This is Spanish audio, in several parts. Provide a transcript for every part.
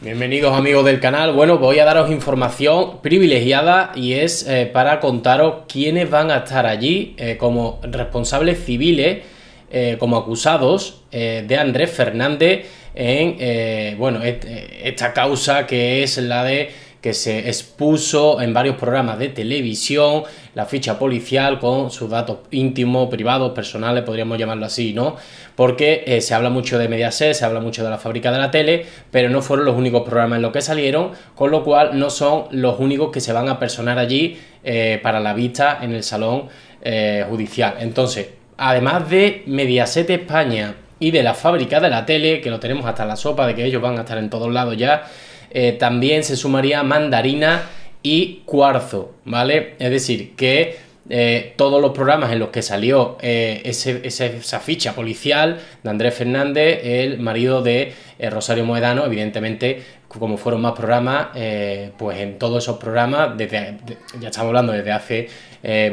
Bienvenidos amigos del canal. Bueno, voy a daros información privilegiada y es eh, para contaros quiénes van a estar allí eh, como responsables civiles, eh, como acusados de Andrés Fernández en, bueno, esta causa que es la de que se expuso en varios programas de televisión, la ficha policial con sus datos íntimos, privados, personales, podríamos llamarlo así, ¿no? Porque eh, se habla mucho de Mediaset, se habla mucho de la fábrica de la tele, pero no fueron los únicos programas en los que salieron, con lo cual no son los únicos que se van a personar allí eh, para la vista en el salón eh, judicial. Entonces, además de Mediaset España, y de la fábrica de la tele, que lo tenemos hasta la sopa, de que ellos van a estar en todos lados ya, eh, también se sumaría mandarina y cuarzo, ¿vale? Es decir, que eh, todos los programas en los que salió eh, esa ficha policial de Andrés Fernández, el marido de Rosario Moedano, evidentemente, como fueron más programas, pues en todos esos programas, ya estamos hablando desde hace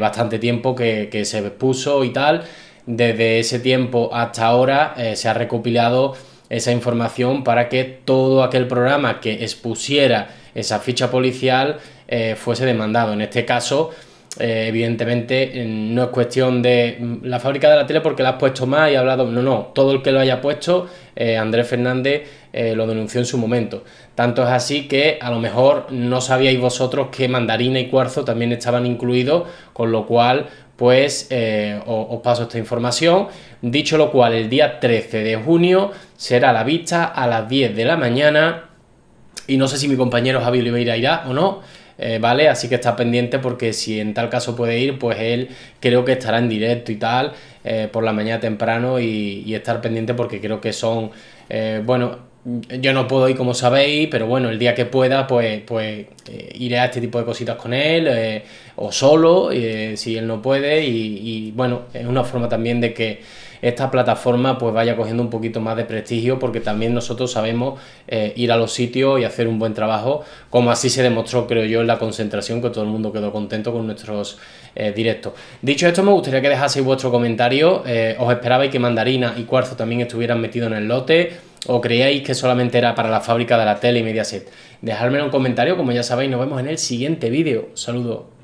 bastante tiempo que, que, se puso y tal, desde ese tiempo hasta ahora se ha recopilado esa información para que todo aquel programa que expusiera esa ficha policial eh, fuese demandado. En este caso, eh, evidentemente mm, no es cuestión de mm, la fábrica de la tele porque la has puesto más y ha hablado. No, no, todo el que lo haya puesto, eh, Andrés Fernández eh, lo denunció en su momento. Tanto es así que a lo mejor no sabíais vosotros que mandarina y cuarzo también estaban incluidos, con lo cual, pues os, paso esta información. Dicho lo cual, el día 13 de junio será la vista a las 10 de la mañana. Y no sé si mi compañero Javier Oliveira irá o no. Eh, ¿vale? Así que está pendiente porque si en tal caso puede ir, pues él creo que estará en directo y tal eh, por la mañana temprano y, estar pendiente porque creo que son, eh, bueno, yo no puedo ir como sabéis, pero bueno, el día que pueda, pues, pues iré a este tipo de cositas con él o solo, si él no puede, y, bueno, es una forma también de que esta plataforma pues vaya cogiendo un poquito más de prestigio porque también nosotros sabemos eh, ir a los sitios y hacer un buen trabajo, como así se demostró creo yo en la concentración que todo el mundo quedó contento con nuestros eh, directos. Dicho esto me gustaría que dejaseis vuestro comentario, eh, os esperabais que Mandarina y Cuarzo también estuvieran metidos en el lote o creíais que solamente era para la fábrica de la tele y Mediaset. Dejármelo en un comentario, como ya sabéis, nos vemos en el siguiente vídeo. Saludos.